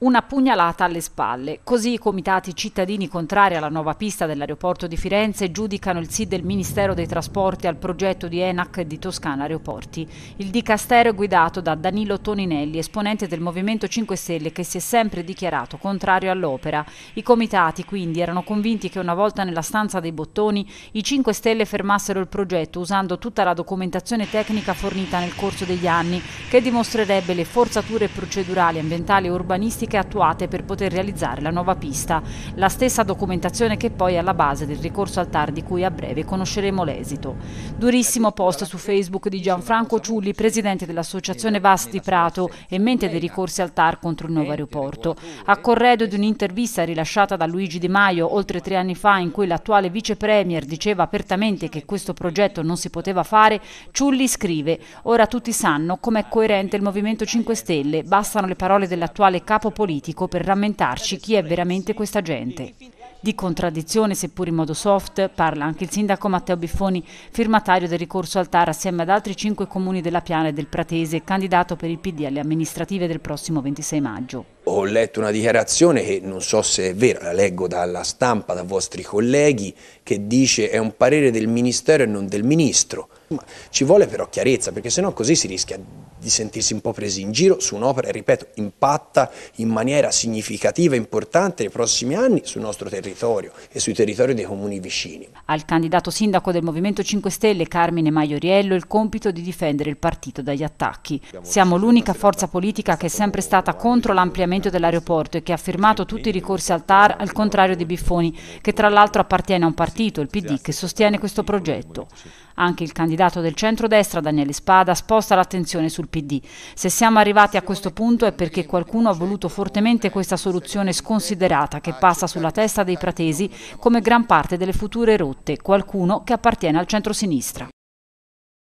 una pugnalata alle spalle. Così i comitati cittadini contrari alla nuova pista dell'aeroporto di Firenze giudicano il sì del Ministero dei Trasporti al progetto di ENAC di Toscana Aeroporti. Il dicastero è guidato da Danilo Toninelli, esponente del Movimento 5 Stelle che si è sempre dichiarato contrario all'opera. I comitati quindi erano convinti che una volta nella stanza dei bottoni i 5 Stelle fermassero il progetto usando tutta la documentazione tecnica fornita nel corso degli anni che dimostrerebbe le forzature procedurali, ambientali e urbanistiche tecniche attuate per poter realizzare la nuova pista, la stessa documentazione che poi è alla base del ricorso al TAR di cui a breve conosceremo l'esito. Durissimo post su Facebook di Gianfranco Ciulli, presidente dell'associazione VAS di Prato e mente dei ricorsi al TAR contro il nuovo aeroporto. A corredo di un'intervista rilasciata da Luigi Di Maio oltre tre anni fa in cui l'attuale vice premier diceva apertamente che questo progetto non si poteva fare, Ciulli scrive «Ora tutti sanno com'è coerente il Movimento 5 Stelle, bastano le parole dell'attuale capo politico per rammentarci chi è veramente questa gente. Di contraddizione, seppur in modo soft, parla anche il sindaco Matteo Biffoni, firmatario del ricorso al TAR assieme ad altri cinque comuni della Piana e del Pratese, candidato per il PD alle amministrative del prossimo 26 maggio. Ho letto una dichiarazione che non so se è vera, la leggo dalla stampa, da vostri colleghi, che dice è un parere del Ministero e non del Ministro. Ma ci vuole però chiarezza, perché sennò così si rischia di sentirsi un po' presi in giro su un'opera, che, ripeto, impatta in maniera significativa e importante nei prossimi anni sul nostro territorio e sui territori dei comuni vicini. Al candidato sindaco del Movimento 5 Stelle, Carmine Maioriello, il compito di difendere il partito dagli attacchi. Siamo l'unica forza politica che è sempre stata contro l'ampliamento dell'aeroporto e che ha firmato tutti i ricorsi al TAR, al contrario di Biffoni, che tra l'altro appartiene a un partito, il PD, che sostiene questo progetto. Anche il candidato del centrodestra, Daniele Spada, sposta l'attenzione sul PD. Se siamo arrivati a questo punto è perché qualcuno ha voluto fortemente questa soluzione sconsiderata che passa sulla testa dei pratesi come gran parte delle future rotte, qualcuno che appartiene al centro-sinistra.